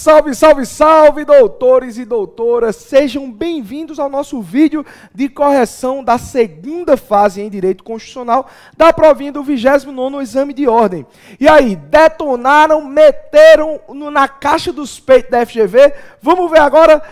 Salve, salve, salve, doutores e doutoras! Sejam bem-vindos ao nosso vídeo de correção da segunda fase em Direito Constitucional da provinha do 29 Exame de Ordem. E aí, detonaram, meteram na caixa dos peitos da FGV? Vamos ver agora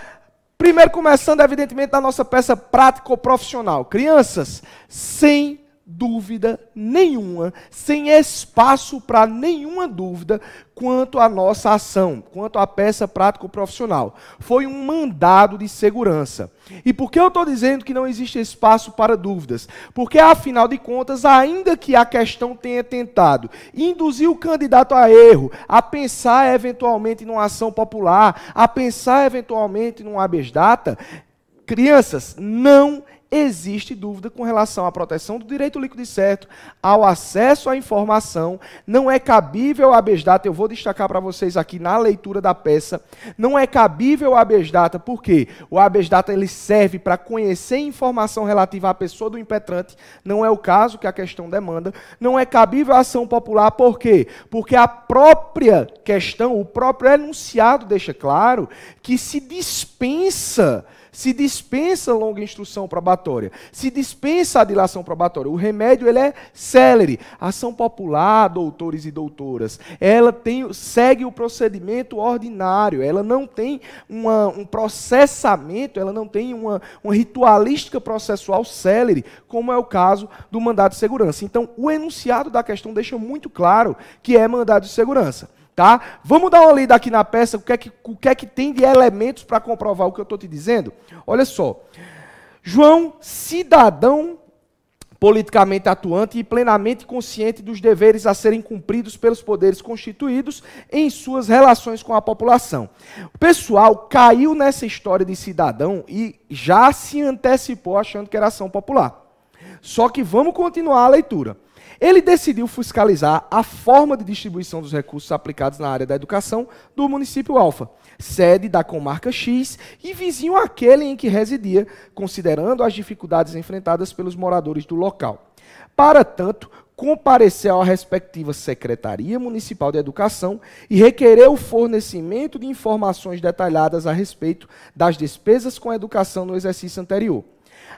Primeiro, começando, evidentemente, da nossa peça prática ou profissional. Crianças, sem dúvida nenhuma, sem espaço para nenhuma dúvida quanto à nossa ação, quanto à peça prático-profissional. Foi um mandado de segurança. E por que eu estou dizendo que não existe espaço para dúvidas? Porque, afinal de contas, ainda que a questão tenha tentado induzir o candidato a erro, a pensar eventualmente numa ação popular, a pensar eventualmente numa habeas data, crianças, não existe existe dúvida com relação à proteção do direito líquido e certo, ao acesso à informação, não é cabível a data, eu vou destacar para vocês aqui na leitura da peça, não é cabível a data, porque o habeas data ele serve para conhecer informação relativa à pessoa do impetrante, não é o caso que a questão demanda, não é cabível a ação popular, por quê? Porque a própria questão, o próprio enunciado deixa claro que se dispensa se dispensa longa instrução probatória, se dispensa a dilação probatória. O remédio ele é célere. Ação popular, doutores e doutoras, ela tem, segue o procedimento ordinário, ela não tem uma, um processamento, ela não tem uma, uma ritualística processual célere, como é o caso do mandado de segurança. Então, o enunciado da questão deixa muito claro que é mandado de segurança. Tá? Vamos dar uma lida aqui na peça, o que é que, o que, é que tem de elementos para comprovar o que eu estou te dizendo? Olha só. João, cidadão politicamente atuante e plenamente consciente dos deveres a serem cumpridos pelos poderes constituídos em suas relações com a população. O pessoal caiu nessa história de cidadão e já se antecipou achando que era ação popular. Só que vamos continuar a leitura. Ele decidiu fiscalizar a forma de distribuição dos recursos aplicados na área da educação do município Alfa, sede da comarca X e vizinho àquele em que residia, considerando as dificuldades enfrentadas pelos moradores do local. Para tanto, compareceu à respectiva Secretaria Municipal de Educação e requereu o fornecimento de informações detalhadas a respeito das despesas com a educação no exercício anterior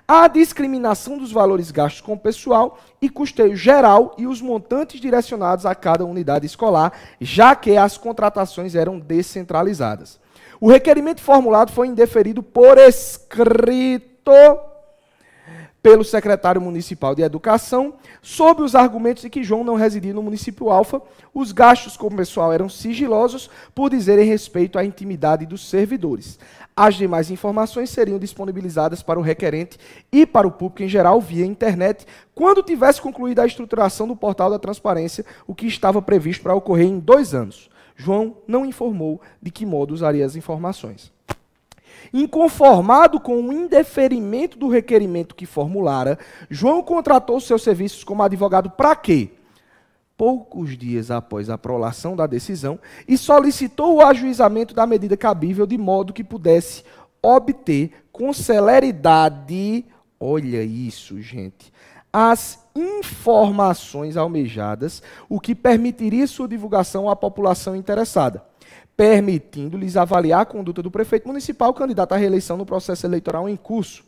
a discriminação dos valores gastos com pessoal e custeio geral e os montantes direcionados a cada unidade escolar, já que as contratações eram descentralizadas. O requerimento formulado foi indeferido por escrito pelo secretário municipal de Educação, sob os argumentos de que João não residia no município Alfa, os gastos com o pessoal eram sigilosos por dizerem respeito à intimidade dos servidores. As demais informações seriam disponibilizadas para o requerente e para o público em geral via internet, quando tivesse concluída a estruturação do portal da transparência, o que estava previsto para ocorrer em dois anos. João não informou de que modo usaria as informações. Inconformado com o indeferimento do requerimento que formulara, João contratou seus serviços como advogado para quê? Poucos dias após a prolação da decisão, e solicitou o ajuizamento da medida cabível de modo que pudesse obter com celeridade, olha isso, gente, as informações almejadas, o que permitiria sua divulgação à população interessada permitindo-lhes avaliar a conduta do prefeito municipal candidato à reeleição no processo eleitoral em curso.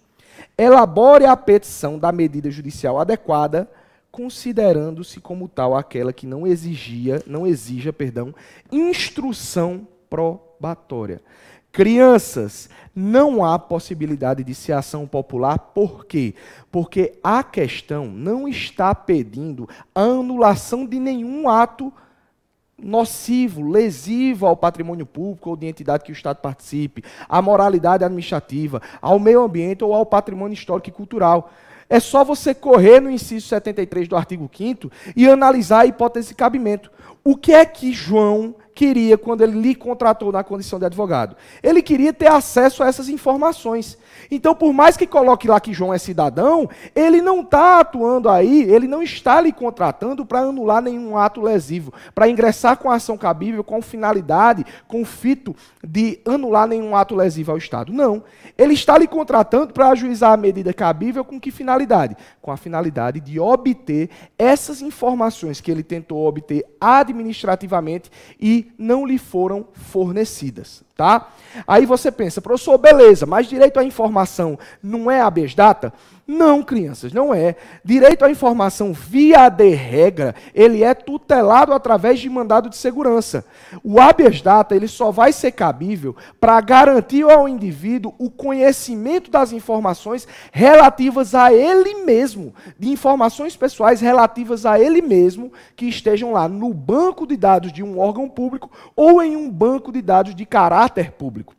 Elabore a petição da medida judicial adequada, considerando-se como tal aquela que não exigia, não exija, perdão, instrução probatória. Crianças, não há possibilidade de ser ação popular, por quê? Porque a questão não está pedindo a anulação de nenhum ato nocivo, lesivo ao patrimônio público ou de entidade que o Estado participe, à moralidade administrativa, ao meio ambiente ou ao patrimônio histórico e cultural. É só você correr no inciso 73 do artigo 5 e analisar a hipótese de cabimento. O que é que João queria quando ele lhe contratou na condição de advogado? Ele queria ter acesso a essas informações. Então, por mais que coloque lá que João é cidadão, ele não está atuando aí, ele não está lhe contratando para anular nenhum ato lesivo, para ingressar com a ação cabível, com finalidade, com fito de anular nenhum ato lesivo ao Estado. Não. Ele está lhe contratando para ajuizar a medida cabível com que finalidade? Com a finalidade de obter essas informações que ele tentou obter administrativamente e não lhe foram fornecidas, tá? Aí você pensa, professor, beleza, mas direito à informação não é habeas data? Não, crianças, não é. Direito à informação via de regra, ele é tutelado através de mandado de segurança. O habeas data, ele só vai ser cabível para garantir ao indivíduo o conhecimento das informações relativas a ele mesmo, de informações pessoais relativas a ele mesmo que estejam lá no banco de dados de um órgão público ou em um banco de dados de caráter público.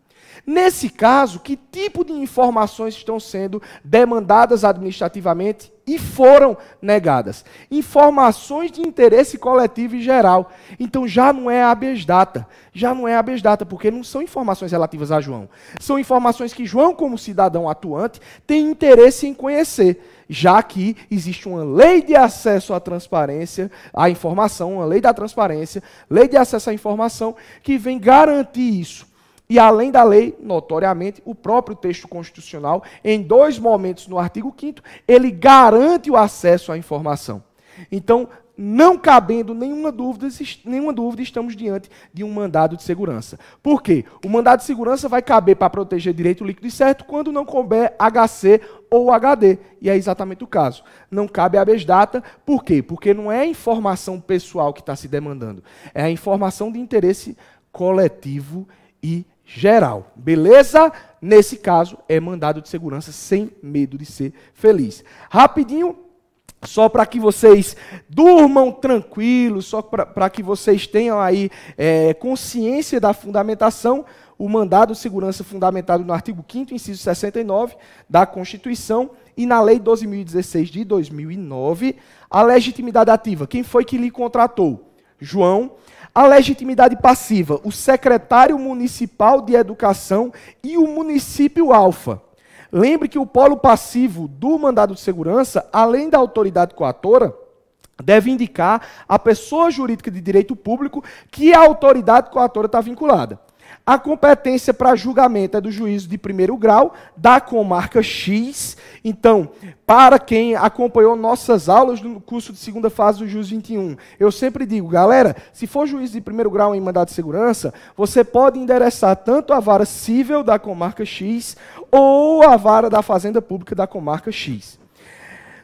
Nesse caso, que tipo de informações estão sendo demandadas administrativamente e foram negadas? Informações de interesse coletivo e geral. Então já não é habeas data, já não é habeas data, porque não são informações relativas a João. São informações que João, como cidadão atuante, tem interesse em conhecer, já que existe uma lei de acesso à transparência, à informação, uma lei da transparência, lei de acesso à informação que vem garantir isso e além da lei, notoriamente, o próprio texto constitucional, em dois momentos no artigo 5, ele garante o acesso à informação. Então, não cabendo nenhuma dúvida, nenhuma dúvida, estamos diante de um mandado de segurança. Por quê? O mandado de segurança vai caber para proteger direito líquido e certo quando não couber HC ou HD. E é exatamente o caso. Não cabe a data, por quê? Porque não é a informação pessoal que está se demandando, é a informação de interesse coletivo e geral. Beleza? Nesse caso, é mandado de segurança sem medo de ser feliz. Rapidinho, só para que vocês durmam tranquilos, só para que vocês tenham aí é, consciência da fundamentação, o mandado de segurança fundamentado no artigo 5º, inciso 69 da Constituição e na Lei 12.016 de 2009, a legitimidade ativa, quem foi que lhe contratou? João, a legitimidade passiva, o secretário municipal de educação e o município alfa. Lembre que o polo passivo do mandado de segurança, além da autoridade coatora, deve indicar a pessoa jurídica de direito público que a autoridade coatora está vinculada. A competência para julgamento é do juízo de primeiro grau, da comarca X. Então, para quem acompanhou nossas aulas no curso de segunda fase do Juiz 21, eu sempre digo, galera, se for juízo de primeiro grau em mandado de segurança, você pode endereçar tanto a vara civil da comarca X ou a vara da Fazenda Pública da comarca X.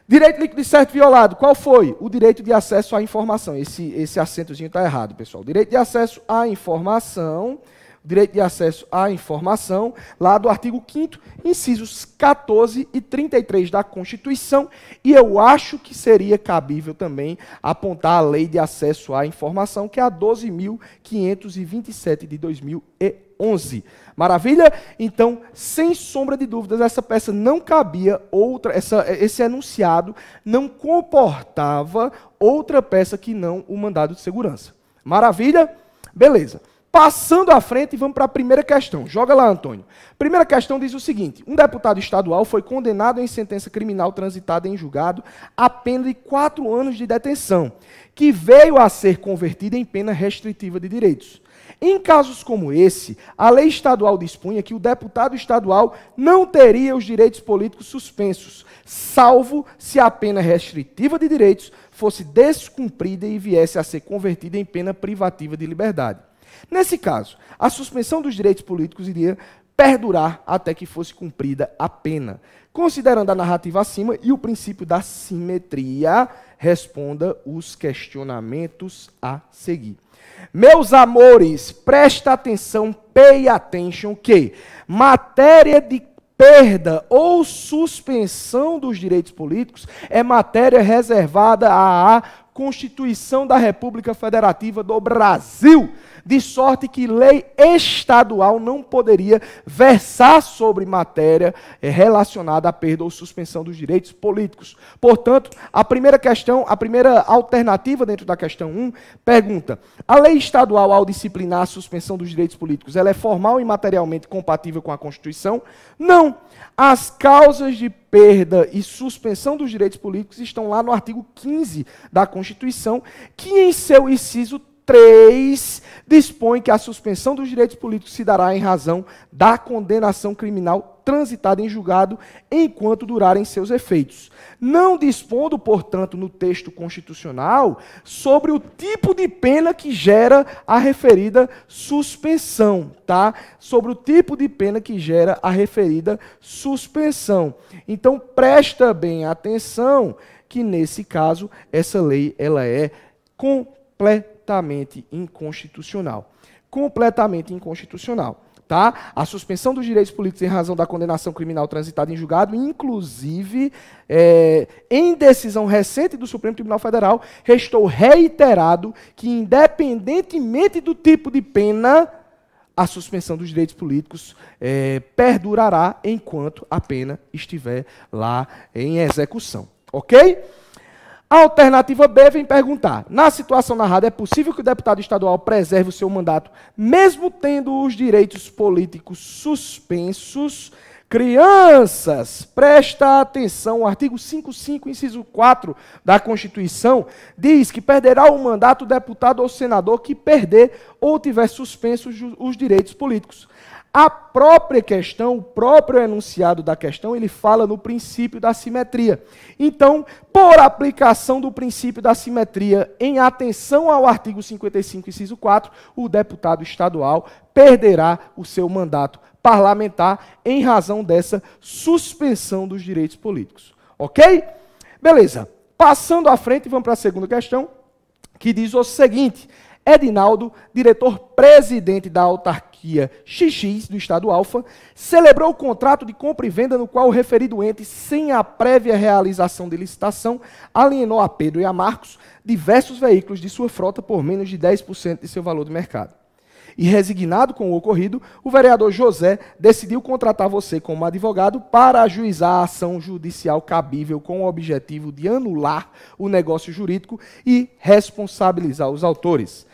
Direito líquido certo violado, qual foi? O direito de acesso à informação. Esse, esse acentozinho está errado, pessoal. Direito de acesso à informação direito de acesso à informação, lá do artigo 5 incisos 14 e 33 da Constituição, e eu acho que seria cabível também apontar a Lei de Acesso à Informação, que é a 12.527 de 2011. Maravilha? Então, sem sombra de dúvidas, essa peça não cabia outra, essa, esse enunciado não comportava outra peça que não o mandado de segurança. Maravilha? Beleza. Passando à frente, vamos para a primeira questão. Joga lá, Antônio. Primeira questão diz o seguinte: um deputado estadual foi condenado em sentença criminal transitada em julgado a pena de quatro anos de detenção, que veio a ser convertida em pena restritiva de direitos. Em casos como esse, a lei estadual dispunha que o deputado estadual não teria os direitos políticos suspensos, salvo se a pena restritiva de direitos fosse descumprida e viesse a ser convertida em pena privativa de liberdade. Nesse caso, a suspensão dos direitos políticos iria perdurar até que fosse cumprida a pena. Considerando a narrativa acima e o princípio da simetria, responda os questionamentos a seguir. Meus amores, presta atenção, pay attention, que matéria de perda ou suspensão dos direitos políticos é matéria reservada à Constituição da República Federativa do Brasil de sorte que lei estadual não poderia versar sobre matéria eh, relacionada à perda ou suspensão dos direitos políticos. Portanto, a primeira questão, a primeira alternativa dentro da questão 1 pergunta: a lei estadual ao disciplinar a suspensão dos direitos políticos, ela é formal e materialmente compatível com a Constituição? Não. As causas de perda e suspensão dos direitos políticos estão lá no artigo 15 da Constituição, que em seu inciso 3 dispõe que a suspensão dos direitos políticos se dará em razão da condenação criminal transitada em julgado enquanto durarem seus efeitos. Não dispondo, portanto, no texto constitucional sobre o tipo de pena que gera a referida suspensão, tá? Sobre o tipo de pena que gera a referida suspensão. Então, presta bem atenção que nesse caso essa lei ela é completa completamente inconstitucional. Completamente inconstitucional. Tá? A suspensão dos direitos políticos em razão da condenação criminal transitada em julgado, inclusive é, em decisão recente do Supremo Tribunal Federal, restou reiterado que, independentemente do tipo de pena, a suspensão dos direitos políticos é, perdurará enquanto a pena estiver lá em execução. Ok? A alternativa B vem perguntar: na situação narrada, é possível que o deputado estadual preserve o seu mandato, mesmo tendo os direitos políticos suspensos? Crianças, presta atenção, o artigo 55, inciso 4 da Constituição diz que perderá o mandato o deputado ou senador que perder ou tiver suspensos os direitos políticos. A própria questão, o próprio enunciado da questão, ele fala no princípio da simetria. Então, por aplicação do princípio da simetria, em atenção ao artigo 55, inciso 4, o deputado estadual perderá o seu mandato parlamentar em razão dessa suspensão dos direitos políticos. Ok? Beleza. Passando à frente, vamos para a segunda questão, que diz o seguinte: Edinaldo, diretor-presidente da autarquia autarquia XX do Estado Alfa, celebrou o contrato de compra e venda no qual o referido ente, sem a prévia realização de licitação, alienou a Pedro e a Marcos diversos veículos de sua frota por menos de 10% de seu valor de mercado. E resignado com o ocorrido, o vereador José decidiu contratar você como advogado para ajuizar a ação judicial cabível com o objetivo de anular o negócio jurídico e responsabilizar os autores.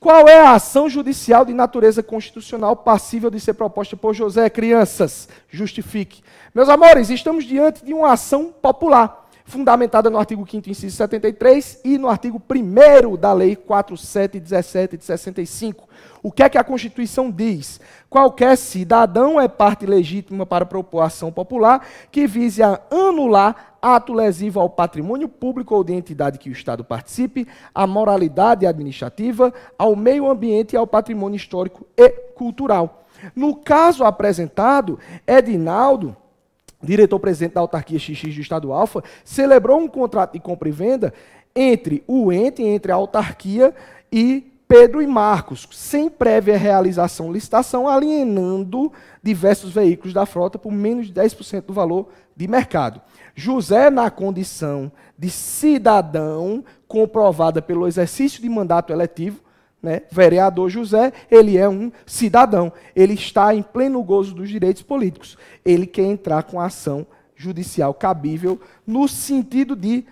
Qual é a ação judicial de natureza constitucional passível de ser proposta por José? Crianças, justifique. Meus amores, estamos diante de uma ação popular, fundamentada no artigo 5, inciso 73 e no artigo 1 da Lei 4717 de 65. O que é que a Constituição diz? Qualquer cidadão é parte legítima para propor ação popular que vise a anular ato lesivo ao patrimônio público ou de entidade que o Estado participe, à moralidade administrativa, ao meio ambiente e ao patrimônio histórico e cultural. No caso apresentado, Edinaldo diretor-presidente da autarquia XX do Estado Alfa, celebrou um contrato de compra e venda entre o ente, entre a autarquia e Pedro e Marcos, sem prévia realização licitação, alienando diversos veículos da frota por menos de 10% do valor de mercado. José, na condição de cidadão, comprovada pelo exercício de mandato eletivo, né, vereador José, ele é um cidadão. Ele está em pleno gozo dos direitos políticos. Ele quer entrar com ação judicial cabível no sentido de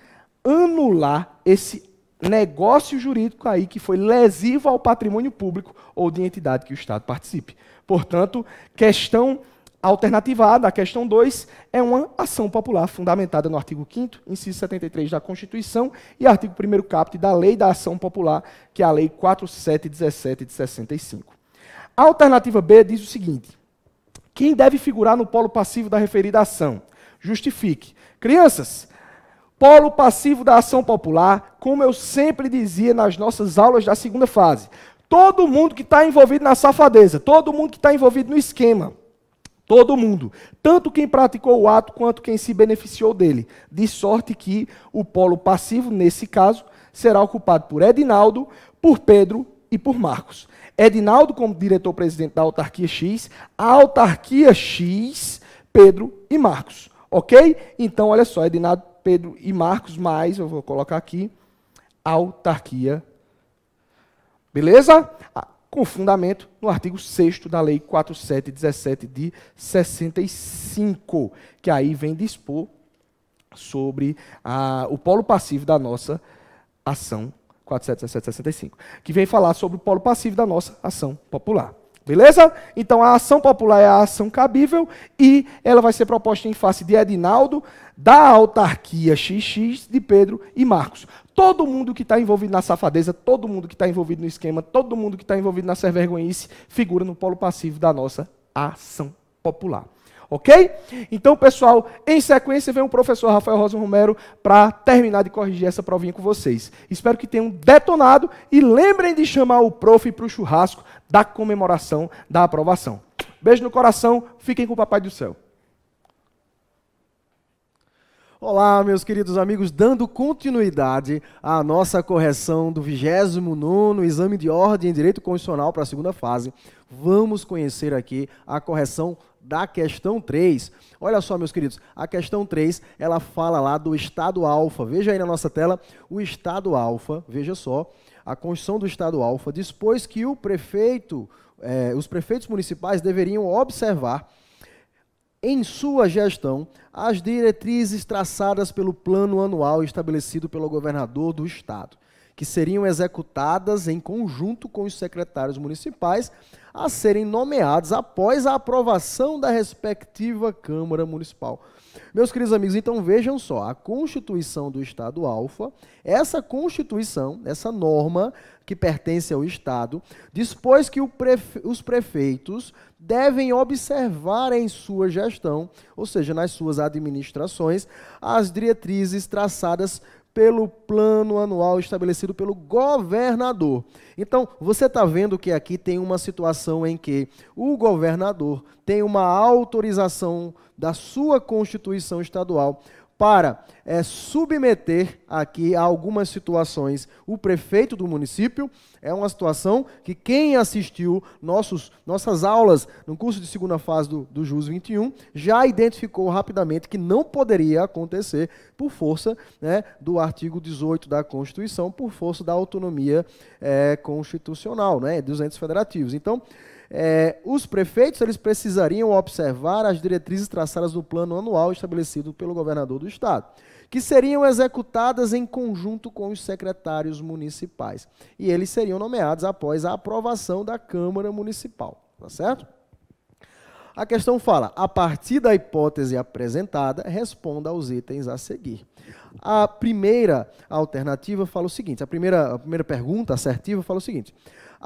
anular esse negócio jurídico aí que foi lesivo ao patrimônio público ou de entidade que o Estado participe. Portanto, questão a alternativa A da questão 2 é uma ação popular fundamentada no artigo 5º, inciso 73 da Constituição e artigo 1º caput da Lei da Ação Popular, que é a Lei 4717 de 65. A alternativa B diz o seguinte: quem deve figurar no polo passivo da referida ação? Justifique. Crianças, polo passivo da ação popular, como eu sempre dizia nas nossas aulas da segunda fase, todo mundo que está envolvido na safadeza, todo mundo que está envolvido no esquema, Todo mundo, tanto quem praticou o ato quanto quem se beneficiou dele, de sorte que o polo passivo, nesse caso, será ocupado por Edinaldo, por Pedro e por Marcos. Edinaldo, como diretor-presidente da autarquia X, a autarquia X, Pedro e Marcos. Ok? Então, olha só, Edinaldo, Pedro e Marcos, mais, eu vou colocar aqui, autarquia. Beleza? com fundamento no artigo 6 da Lei 4717 de 65, que aí vem dispor sobre a, o polo passivo da nossa ação 4717 de 65, que vem falar sobre o polo passivo da nossa ação popular. Beleza? Então a ação popular é a ação cabível e ela vai ser proposta em face de Edinaldo, da autarquia XX, de Pedro e Marcos. Todo mundo que está envolvido na safadeza, todo mundo que está envolvido no esquema, todo mundo que está envolvido na servergonhice, figura no polo passivo da nossa ação popular ok? Então, pessoal, em sequência vem o professor Rafael Rosa Romero para terminar de corrigir essa provinha com vocês. Espero que tenham detonado e lembrem de chamar o prof para o churrasco da comemoração da aprovação. Beijo no coração, fiquem com o Papai do Céu. Olá, meus queridos amigos, dando continuidade à nossa correção do 29 Exame de Ordem em Direito Constitucional para a segunda fase, vamos conhecer aqui a correção da questão 3. Olha só, meus queridos, a questão 3, ela fala lá do estado alfa. Veja aí na nossa tela o estado alfa, veja só, a Constituição do estado alfa dispôs que o prefeito, eh, os prefeitos municipais deveriam observar em sua gestão as diretrizes traçadas pelo plano anual estabelecido pelo governador do estado que seriam executadas em conjunto com os secretários municipais a serem nomeados após a aprovação da respectiva Câmara Municipal. Meus queridos amigos, então vejam só, a Constituição do Estado Alfa, essa Constituição, essa norma que pertence ao Estado, dispôs que prefe os prefeitos devem observar em sua gestão, ou seja, nas suas administrações, as diretrizes traçadas pelo plano anual estabelecido pelo governador. Então, você está vendo que aqui tem uma situação em que o governador tem uma autorização da sua Constituição estadual para é, submeter aqui a algumas situações o prefeito do município. É uma situação que quem assistiu nossos, nossas aulas no curso de segunda fase do, do JUS 21 já identificou rapidamente que não poderia acontecer por força né, do artigo 18 da Constituição, por força da autonomia é, constitucional, né, dos entes federativos. Então, é, os prefeitos eles precisariam observar as diretrizes traçadas no plano anual estabelecido pelo governador do estado, que seriam executadas em conjunto com os secretários municipais. E eles seriam nomeados após a aprovação da Câmara Municipal. Tá certo? A questão fala: a partir da hipótese apresentada, responda aos itens a seguir. A primeira alternativa fala o seguinte: a primeira, a primeira pergunta assertiva fala o seguinte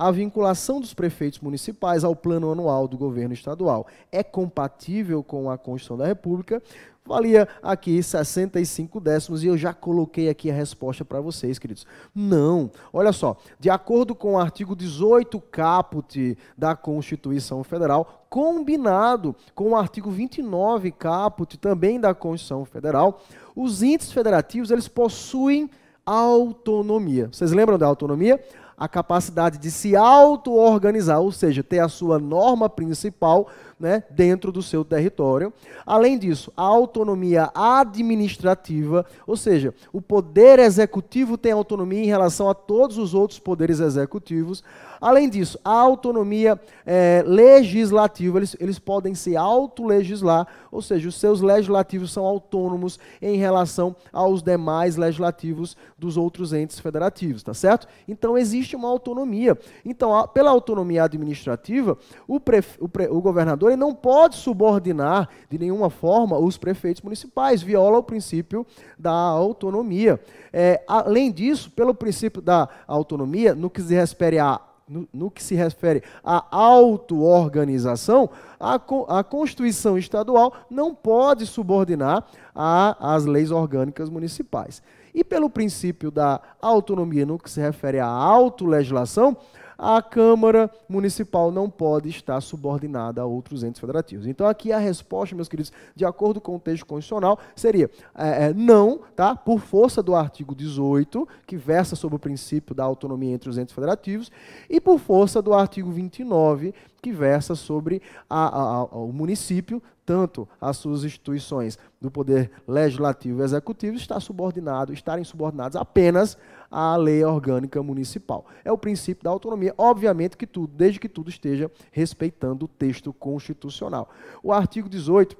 a vinculação dos prefeitos municipais ao plano anual do governo estadual é compatível com a Constituição da República, valia aqui 65 décimos e eu já coloquei aqui a resposta para vocês, queridos. Não. Olha só, de acordo com o artigo 18 caput da Constituição Federal, combinado com o artigo 29 caput também da Constituição Federal, os índices federativos, eles possuem autonomia. Vocês lembram da autonomia? a capacidade de se auto-organizar, ou seja, ter a sua norma principal né, dentro do seu território. Além disso, a autonomia administrativa, ou seja, o poder executivo tem autonomia em relação a todos os outros poderes executivos. Além disso, a autonomia é, legislativa, eles, eles podem se autolegislar, ou seja, os seus legislativos são autônomos em relação aos demais legislativos dos outros entes federativos, tá certo? Então existe uma autonomia. Então, a, pela autonomia administrativa, o, pre, o, pre, o governador Porém, não pode subordinar de nenhuma forma os prefeitos municipais, viola o princípio da autonomia. É, além disso, pelo princípio da autonomia, no que se refere à no, no, que se refere à auto-organização, a, a Constituição Estadual não pode subordinar às leis orgânicas municipais. E pelo princípio da autonomia no que se refere à autolegislação, a Câmara Municipal não pode estar subordinada a outros entes federativos. Então, aqui a resposta, meus queridos, de acordo com o texto constitucional, seria é, é não, tá? por força do artigo 18, que versa sobre o princípio da autonomia entre os entes federativos, e por força do artigo 29, que versa sobre a, a, a, o município, tanto as suas instituições do poder legislativo e executivo está subordinado, estarem subordinados apenas à lei orgânica municipal. É o princípio da autonomia, obviamente que tudo, desde que tudo esteja respeitando o texto constitucional. O artigo 18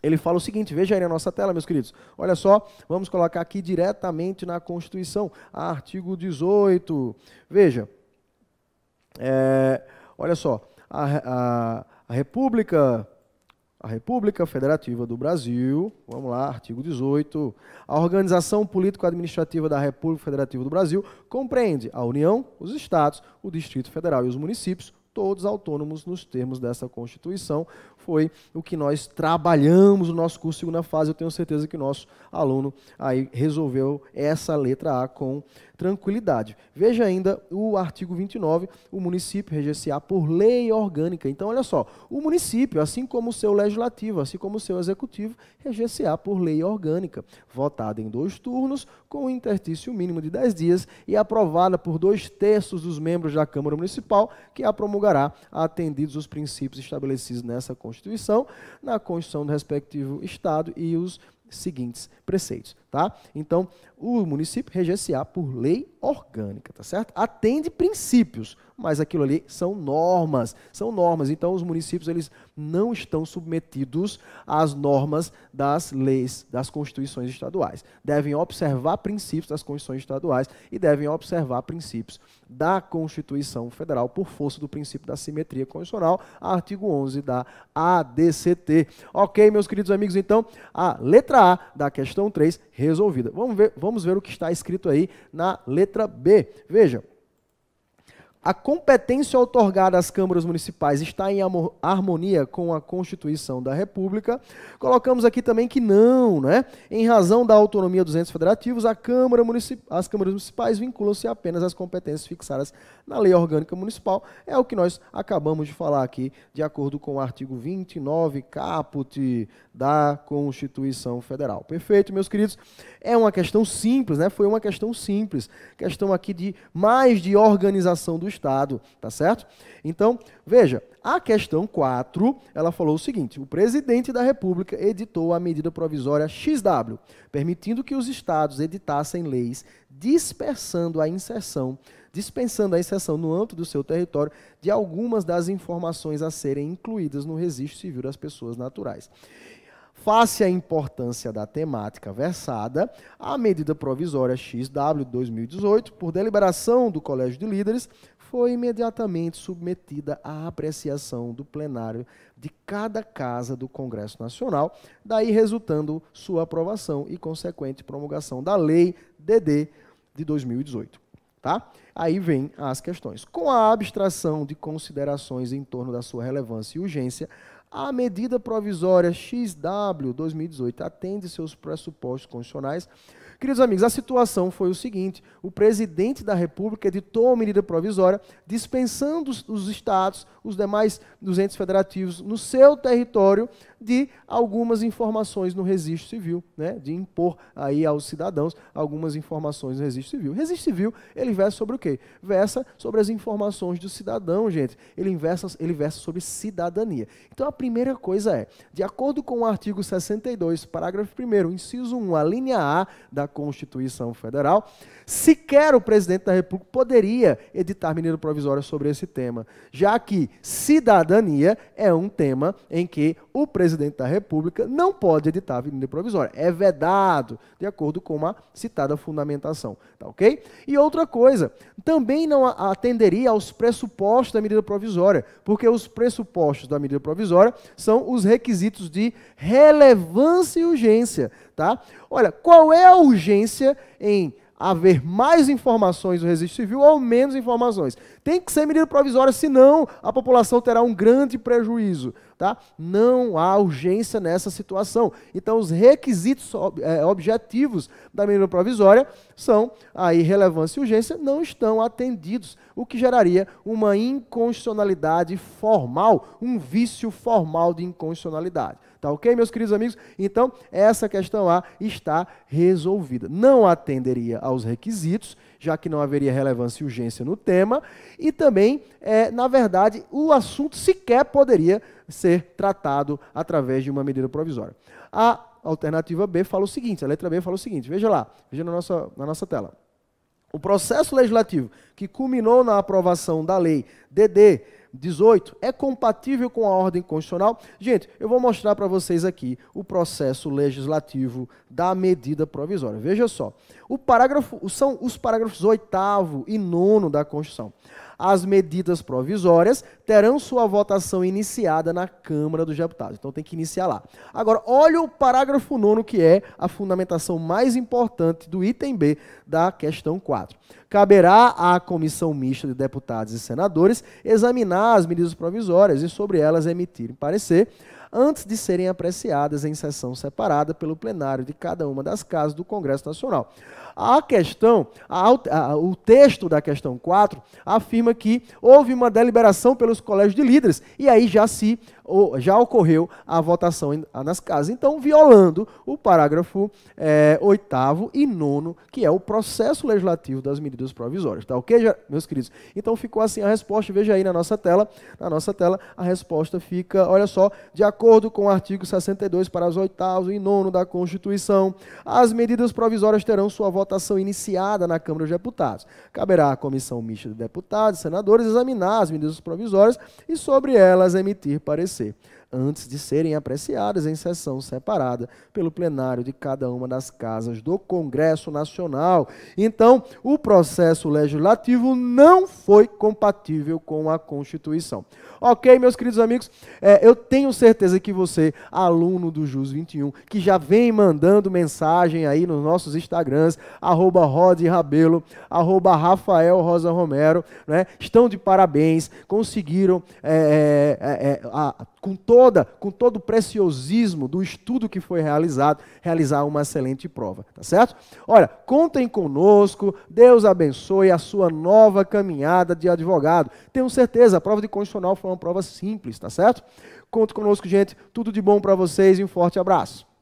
ele fala o seguinte, veja aí na nossa tela, meus queridos. Olha só, vamos colocar aqui diretamente na Constituição, artigo 18. Veja, é, olha só, a, a, a República a República Federativa do Brasil, vamos lá, artigo 18, a organização político-administrativa da República Federativa do Brasil compreende a União, os estados, o Distrito Federal e os municípios, todos autônomos nos termos dessa Constituição. Foi o que nós trabalhamos no nosso curso segunda fase. Eu tenho certeza que nosso aluno aí resolveu essa letra A com tranquilidade. Veja ainda o artigo 29, o município reger por lei orgânica. Então, olha só, o município, assim como o seu legislativo, assim como o seu executivo, reger por lei orgânica, votada em dois turnos, com um interstício mínimo de 10 dias e aprovada por dois terços dos membros da Câmara Municipal, que a promulgará atendidos os princípios estabelecidos nessa Constituição, na Constituição do respectivo Estado e os seguintes preceitos tá? Então, o município reger-se-á por lei orgânica, tá certo? Atende princípios, mas aquilo ali são normas, são normas. Então, os municípios eles não estão submetidos às normas das leis, das constituições estaduais. Devem observar princípios das constituições estaduais e devem observar princípios da Constituição Federal por força do princípio da simetria constitucional, artigo 11 da ADCT. OK, meus queridos amigos, então, a letra A da questão 3 resolvida. Vamos ver, vamos ver o que está escrito aí na letra B. Veja. A competência otorgada às câmaras municipais está em harmonia com a Constituição da República. Colocamos aqui também que não, né? Em razão da autonomia dos entes federativos, Câmara as câmaras municipais vinculam-se apenas às competências fixadas na Lei Orgânica Municipal. É o que nós acabamos de falar aqui, de acordo com o artigo 29, caput da Constituição Federal. Perfeito, meus queridos? É uma questão simples, né? Foi uma questão simples. Questão aqui de mais de organização do Estado, tá certo? Então, veja, a questão 4, ela falou o seguinte: o presidente da República editou a medida provisória XW, permitindo que os estados editassem leis dispersando a inserção, dispensando a inserção no âmbito do seu território de algumas das informações a serem incluídas no registro civil das pessoas naturais. Face à importância da temática versada, a medida provisória XW 2018, por deliberação do Colégio de Líderes, foi imediatamente submetida à apreciação do plenário de cada casa do Congresso Nacional, daí resultando sua aprovação e consequente promulgação da Lei DD de 2018. Tá? Aí vem as questões. Com a abstração de considerações em torno da sua relevância e urgência, a medida provisória XW 2018 atende seus pressupostos constitucionais. Queridos amigos, a situação foi o seguinte: o presidente da República editou a medida provisória dispensando os estados, os demais 200 federativos no seu território de algumas informações no registro civil, né? de impor aí aos cidadãos algumas informações no registro civil. O registro civil, ele versa sobre o quê? Versa sobre as informações do cidadão, gente. Ele, versa, ele versa sobre cidadania. Então, a primeira coisa é, de acordo com o artigo 62, parágrafo 1 inciso 1, a linha A da Constituição Federal, sequer o presidente da República poderia editar medida provisória sobre esse tema, já que cidadania é um tema em que o presidente presidente da República não pode editar medida provisória. É vedado, de acordo com a citada fundamentação. Tá ok? E outra coisa, também não atenderia aos pressupostos da medida provisória, porque os pressupostos da medida provisória são os requisitos de relevância e urgência. Tá? Olha, qual é a urgência em haver mais informações do registro civil ou menos informações. Tem que ser medida provisória, senão a população terá um grande prejuízo tá? Não há urgência nessa situação. Então, os requisitos é, objetivos da medida provisória são aí relevância e urgência não estão atendidos, o que geraria uma inconstitucionalidade formal, um vício formal de inconstitucionalidade. Tá ok, meus queridos amigos? Então, essa questão a está resolvida. Não atenderia aos requisitos, já que não haveria relevância e urgência no tema, e também, é, na verdade, o assunto sequer poderia ser tratado através de uma medida provisória. A alternativa B fala o seguinte, a letra B fala o seguinte, veja lá, veja na nossa, na nossa tela. O processo legislativo que culminou na aprovação da lei DD 18 é compatível com a ordem constitucional. Gente, eu vou mostrar para vocês aqui o processo legislativo da medida provisória. Veja só. O parágrafo, são os parágrafos 8 e 9 da Constituição. As medidas provisórias terão sua votação iniciada na Câmara dos Deputados. Então tem que iniciar lá. Agora, olha o parágrafo 9 que é a fundamentação mais importante do item B da questão 4. Caberá à Comissão Mista de Deputados e Senadores examinar as medidas provisórias e sobre elas emitir parecer antes de serem apreciadas em sessão separada pelo plenário de cada uma das casas do Congresso Nacional. A questão, a, a, o texto da questão 4 afirma que houve uma deliberação pelos colégios de líderes, e aí já se ou já ocorreu a votação nas casas. Então, violando o parágrafo é, oitavo e nono, que é o processo legislativo das medidas provisórias. Tá ok, meus queridos? Então ficou assim a resposta. Veja aí na nossa tela. Na nossa tela, a resposta fica, olha só, de acordo com o artigo 62, parágrafo oitavo e nono da Constituição, as medidas provisórias terão sua votação iniciada na Câmara dos Deputados. Caberá à comissão mista de deputados e senadores examinar as medidas provisórias e sobre elas emitir parecer você. antes de serem apreciadas em sessão separada pelo plenário de cada uma das casas do Congresso Nacional. Então, o processo legislativo não foi compatível com a Constituição. Ok, meus queridos amigos, é, eu tenho certeza que você, aluno do JUS 21, que já vem mandando mensagem aí nos nossos Instagrams, arroba Rod Rabelo, arroba Rafael Rosa Romero, né, estão de parabéns, conseguiram é, é, é, é a, com todo toda, com todo o preciosismo do estudo que foi realizado, realizar uma excelente prova, tá certo? Olha, contem conosco, Deus abençoe a sua nova caminhada de advogado. Tenho certeza, a prova de constitucional foi uma prova simples, tá certo? Conto conosco, gente. Tudo de bom para vocês e um forte abraço.